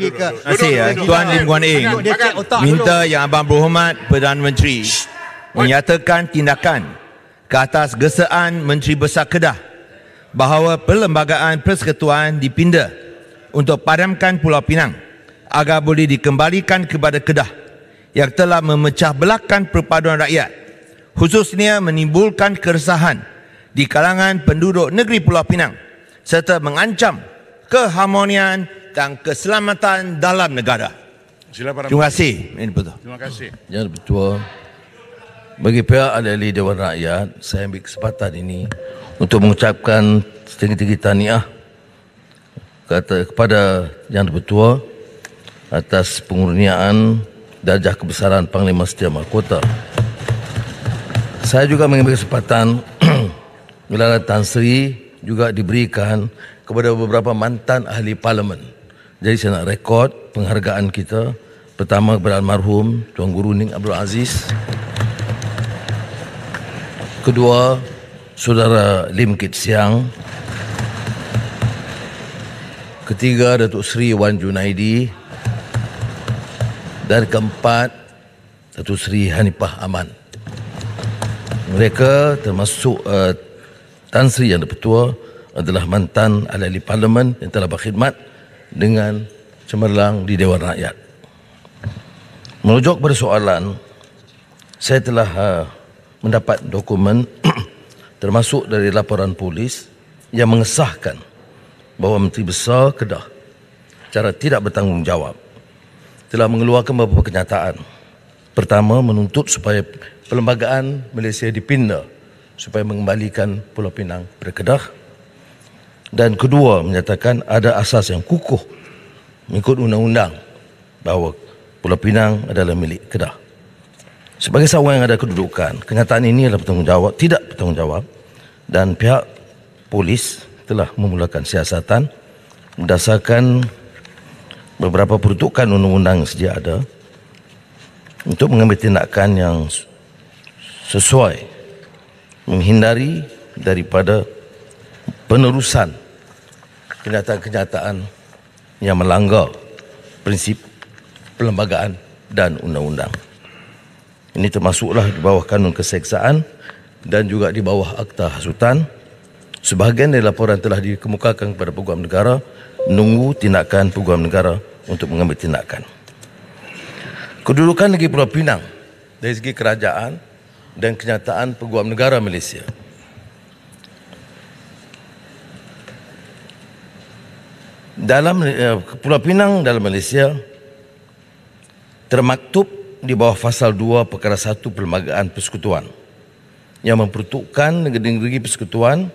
pergi ke Asia eh? Tuan Lim Guan Eng minta yang Abang Berhormat Perdana Menteri menyatakan tindakan ke atas gesaan Menteri Besar Kedah bahawa Perlembagaan Persekutuan dipindah untuk padamkan Pulau Pinang agar boleh dikembalikan kepada Kedah yang telah memecah belakan perpaduan rakyat khususnya menimbulkan keresahan di kalangan penduduk negeri Pulau Pinang serta mengancam keharmonian tentang keselamatan dalam negara. Sila para Terima kasih. Ini betul. Terima kasih. Yang betul. Bagi pihak ahli Dewan Rakyat, saya ambil kesempatan ini untuk mengucapkan setinggi-tinggi taniah kata kepada Yang Dipertua atas pengurniaan darjah kebesaran Panglima Setia Mahkota. Saya juga mengambil kesempatan gelaran Tan Sri juga diberikan kepada beberapa mantan ahli parlimen. Jadi saya nak rekod penghargaan kita pertama kepada almarhum Tuan Guru Ning Abdul Aziz. Kedua, Saudara Lim Kit Siang. Ketiga, Datuk Seri Wan Junaidi. Dan keempat, Datuk Seri Hanipah Aman. Mereka termasuk uh, Tan Sri yang dipertua adalah mantan ahli-ahli parlimen yang telah berkhidmat dengan cemerlang di Dewan Rakyat. Merujuk persoalan, saya telah uh, mendapat dokumen termasuk dari laporan polis yang mengesahkan bahawa Menteri Besar Kedah cara tidak bertanggungjawab telah mengeluarkan beberapa kenyataan. Pertama, menuntut supaya perlembagaan Malaysia dipindah supaya mengembalikan Pulau Pinang berkedah dan kedua menyatakan ada asas yang kukuh mengikut undang-undang bahawa Pulau Pinang adalah milik Kedah. Sebagai seorang yang ada kedudukan, kenyataan ini adalah bertanggungjawab, tidak bertanggungjawab dan pihak polis telah memulakan siasatan berdasarkan beberapa peruntukan undang-undang yang sedia ada untuk mengambil tindakan yang sesuai menghindari daripada penerusan kenyataan-kenyataan yang melanggar prinsip perlembagaan dan undang-undang. Ini termasuklah di bawah kanun keseksaan dan juga di bawah akta hasutan. Sebahagian dari laporan telah dikemukakan kepada Peguam Negara menunggu tindakan Peguam Negara untuk mengambil tindakan. Kedudukan Negeri Pulau Pinang dari segi kerajaan dan kenyataan Peguam Negara Malaysia dalam uh, Pulau Pinang dalam Malaysia termaktub di bawah fasal 2 perkara 1 perlembagaan persekutuan yang memperuntukkan negeri-negeri persekutuan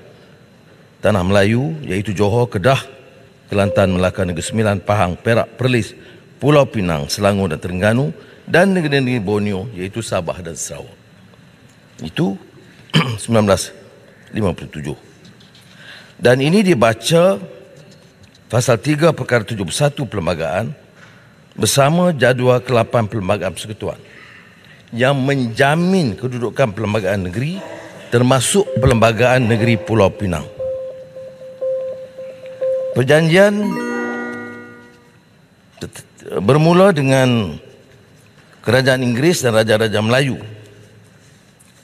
tanah Melayu iaitu Johor, Kedah, Kelantan, Melaka, Negeri Sembilan, Pahang, Perak, Perlis, Pulau Pinang, Selangor dan Terengganu dan negeri-negeri Borneo iaitu Sabah dan Sarawak. Itu 1957. Dan ini dibaca Pasal 3 perkara 71 perlembagaan bersama jadual ke-8 perlembagaan persekutuan yang menjamin kedudukan perlembagaan negeri termasuk perlembagaan negeri Pulau Pinang. Perjanjian bermula dengan Kerajaan Inggeris dan Raja-Raja Melayu.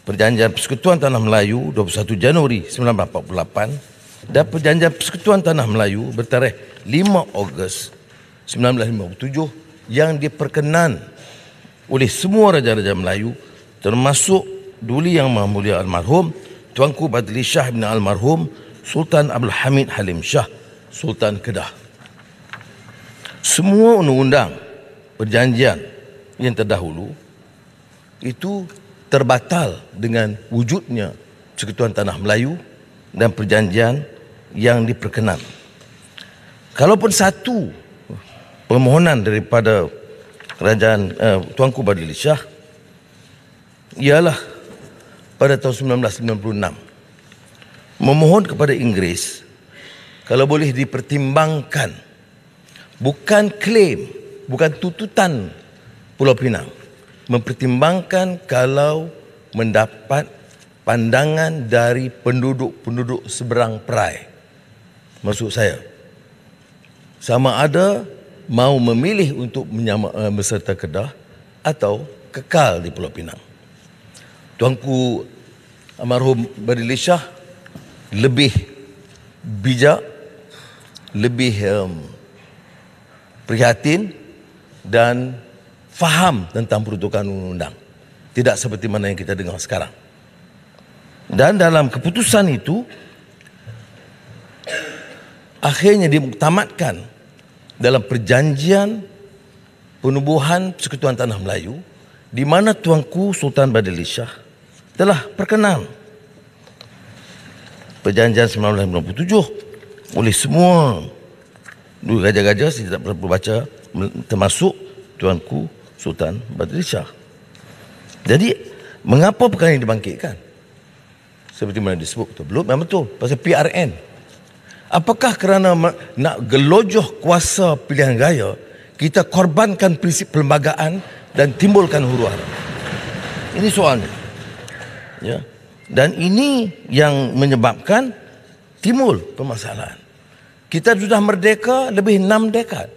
Perjanjian Persekutuan Tanah Melayu 21 Januari 1948 dan perjanjian persekutuan tanah Melayu bertarikh 5 Ogos 1957 yang diperkenan oleh semua raja-raja Melayu termasuk Duli Yang Maha Mulia Almarhum Tuanku Badli Shah bin Almarhum Sultan Abdul Hamid Halim Shah Sultan Kedah semua undang-undang perjanjian yang terdahulu itu terbatal dengan wujudnya Persekutuan Tanah Melayu dan perjanjian yang diperkenan. Kalaupun satu permohonan daripada kerajaan uh, Tuanku Badil Shah ialah pada tahun 1996 memohon kepada Inggeris kalau boleh dipertimbangkan bukan klaim bukan tututan Pulau Pinang mempertimbangkan kalau mendapat pandangan dari penduduk-penduduk seberang perai maksud saya sama ada mau memilih untuk menyama, uh, eh, berserta Kedah atau kekal di Pulau Pinang. Tuanku Amarhum Badil Shah lebih bijak, lebih um, prihatin dan faham tentang peruntukan undang-undang. Tidak seperti mana yang kita dengar sekarang. Dan dalam keputusan itu, akhirnya dimuktamadkan dalam perjanjian penubuhan persekutuan tanah Melayu di mana tuanku Sultan Badali Shah telah perkenan perjanjian 1997 oleh semua dua gajah raja saya tidak perlu baca termasuk tuanku Sultan Badri Shah. Jadi mengapa perkara ini dibangkitkan? Seperti mana disebut betul belum memang betul pasal PRN. Apakah kerana nak gelojoh kuasa pilihan raya, kita korbankan prinsip perlembagaan dan timbulkan huru hara? Ini soalnya. Ya. Dan ini yang menyebabkan timbul permasalahan. Kita sudah merdeka lebih enam dekad.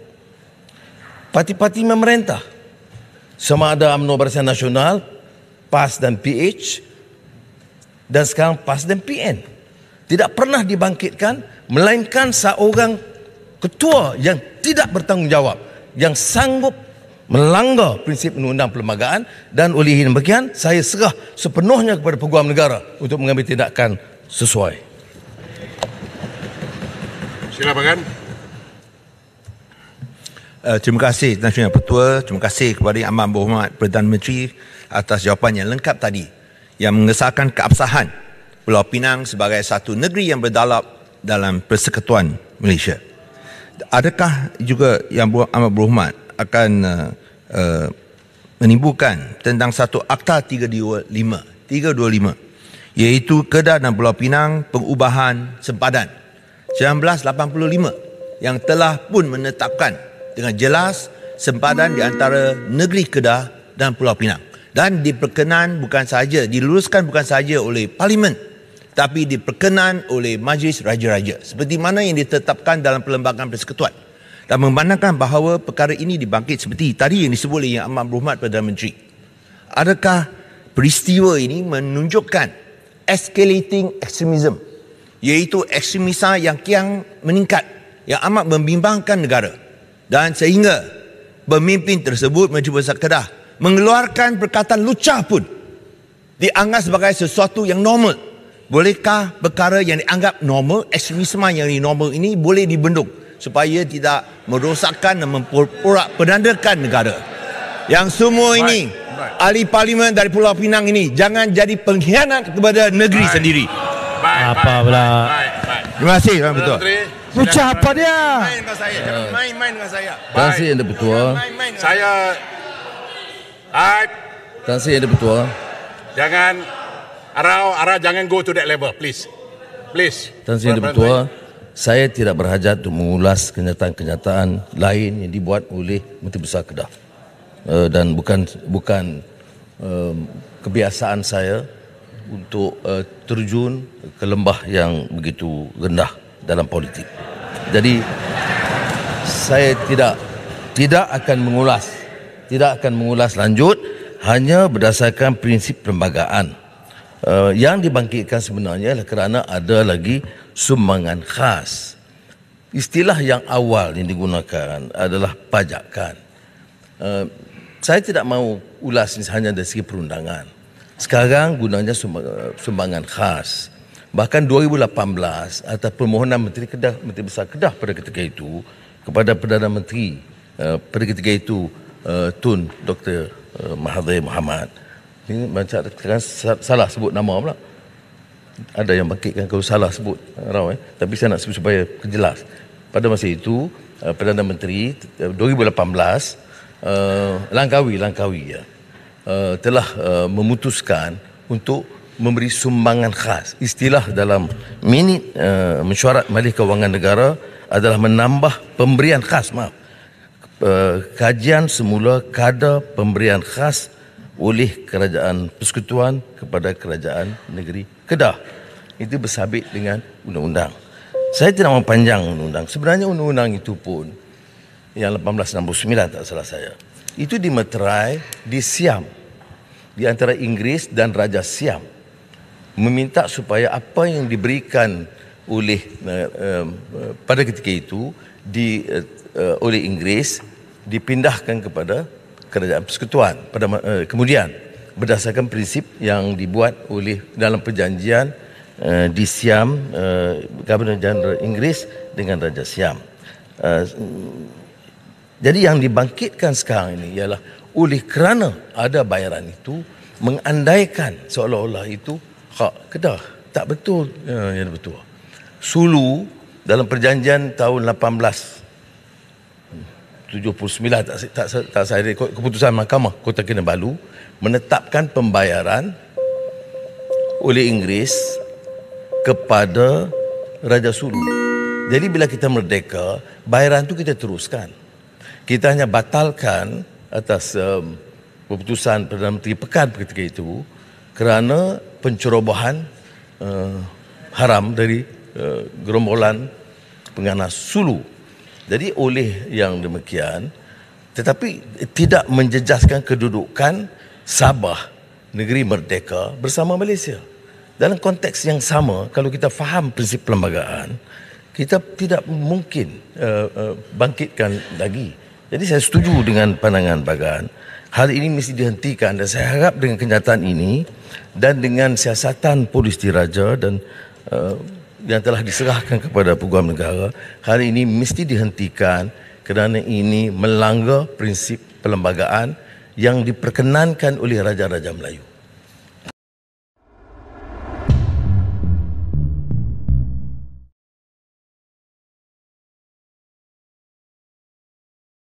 Parti-parti memerintah. Sama ada UMNO Barisan Nasional, PAS dan PH. Dan sekarang PAS dan PN tidak pernah dibangkitkan melainkan seorang ketua yang tidak bertanggungjawab yang sanggup melanggar prinsip undang-undang perlembagaan dan oleh ini demikian saya serah sepenuhnya kepada peguam negara untuk mengambil tindakan sesuai. Sila bagan. Uh, eh, terima kasih Tuan Sri Pertua, terima kasih kepada Yang Amat Berhormat Perdana Menteri atas jawapan yang lengkap tadi yang mengesahkan keabsahan Pulau Pinang sebagai satu negeri yang berdalap dalam persekutuan Malaysia. Adakah juga yang buat amat berhormat akan uh, uh, menimbulkan tentang satu Akta 325, 325 iaitu Kedah dan Pulau Pinang pengubahan sempadan 1985 yang telah pun menetapkan dengan jelas sempadan di antara negeri Kedah dan Pulau Pinang dan diperkenan bukan sahaja diluluskan bukan sahaja oleh parlimen tapi diperkenan oleh Majlis Raja-Raja seperti mana yang ditetapkan dalam Perlembagaan Persekutuan dan memandangkan bahawa perkara ini dibangkit seperti tadi yang disebut oleh Yang Amat Berhormat Perdana Menteri. Adakah peristiwa ini menunjukkan escalating extremism iaitu ekstremisme yang kian meningkat yang amat membimbangkan negara dan sehingga pemimpin tersebut Menteri Besar Kedah mengeluarkan perkataan lucah pun dianggap sebagai sesuatu yang normal Bolehkah perkara yang dianggap normal, ekstremisme yang di normal ini boleh dibendung supaya tidak merosakkan dan memporak perandakan negara? Yang semua Baik. ini, Baik. ahli parlimen dari Pulau Pinang ini, jangan jadi pengkhianat kepada negeri Baik. sendiri. Baik. Apa pula? Terima kasih, Tuan Betul. Pucah apa dia? Eh. Main-main dengan saya. Terima kasih, Tuan Betul. Saya... Terima kasih. Tuan Betul. Jangan... Main, main Ara, Ara jangan go to that level, please. Please. Tuan Sri Ketua, saya tidak berhajat untuk mengulas kenyataan-kenyataan lain yang dibuat oleh Menteri Besar Kedah. Uh, dan bukan bukan um, kebiasaan saya untuk uh, terjun ke lembah yang begitu rendah dalam politik. Jadi saya tidak tidak akan mengulas tidak akan mengulas lanjut hanya berdasarkan prinsip perlembagaan uh, yang dibangkitkan sebenarnya ialah kerana ada lagi sumbangan khas. Istilah yang awal yang digunakan adalah pajakan. Uh, saya tidak mahu ulas ini hanya dari segi perundangan. Sekarang gunanya sumbangan khas. Bahkan 2018 atas permohonan Menteri Kedah, Menteri Besar Kedah pada ketika itu kepada Perdana Menteri uh, pada ketika itu uh, Tun Dr. Uh, Mahathir Mohamad uh, dengan baca kan salah sebut nama pula. Ada yang bangkitkan kalau salah sebut eh, raw eh. Tapi saya nak sebut supaya jelas. Pada masa itu eh, Perdana Menteri 2018 eh, Langkawi Langkawi ya telah memutuskan untuk memberi sumbangan khas. Istilah dalam minit mesyuarat Majlis Kewangan Negara adalah menambah pemberian khas maaf. Kajian semula kadar pemberian khas oleh kerajaan persekutuan kepada kerajaan negeri Kedah. Itu bersabit dengan undang-undang. Saya tidak mahu panjang undang-undang. Sebenarnya undang-undang itu pun yang 1869 tak salah saya. Itu dimeterai di Siam. Di antara Inggeris dan Raja Siam. Meminta supaya apa yang diberikan oleh uh, uh, pada ketika itu di uh, uh, oleh Inggeris dipindahkan kepada kerajaan persekutuan pada uh, kemudian berdasarkan prinsip yang dibuat oleh dalam perjanjian uh, di Siam uh, Governor General Inggeris dengan Raja Siam. Uh, jadi yang dibangkitkan sekarang ini ialah oleh kerana ada bayaran itu mengandaikan seolah-olah itu hak Kedah. Tak betul ya, yang betul. Sulu dalam perjanjian tahun 79 tak tak tak saya rekod keputusan mahkamah Kota Kinabalu menetapkan pembayaran oleh Inggeris kepada Raja Sulu. Jadi bila kita merdeka, bayaran tu kita teruskan. Kita hanya batalkan atas um, keputusan Perdana Menteri Pekan ketika itu kerana pencerobohan uh, haram dari uh, gerombolan pengganas Sulu. Jadi oleh yang demikian tetapi tidak menjejaskan kedudukan Sabah negeri merdeka bersama Malaysia. Dalam konteks yang sama kalau kita faham prinsip perlembagaan kita tidak mungkin uh, uh, bangkitkan lagi. Jadi saya setuju dengan pandangan bagan hal ini mesti dihentikan dan saya harap dengan kenyataan ini dan dengan siasatan polis diraja dan uh, yang telah diserahkan kepada peguam negara hari ini mesti dihentikan kerana ini melanggar prinsip perlembagaan yang diperkenankan oleh raja-raja Melayu.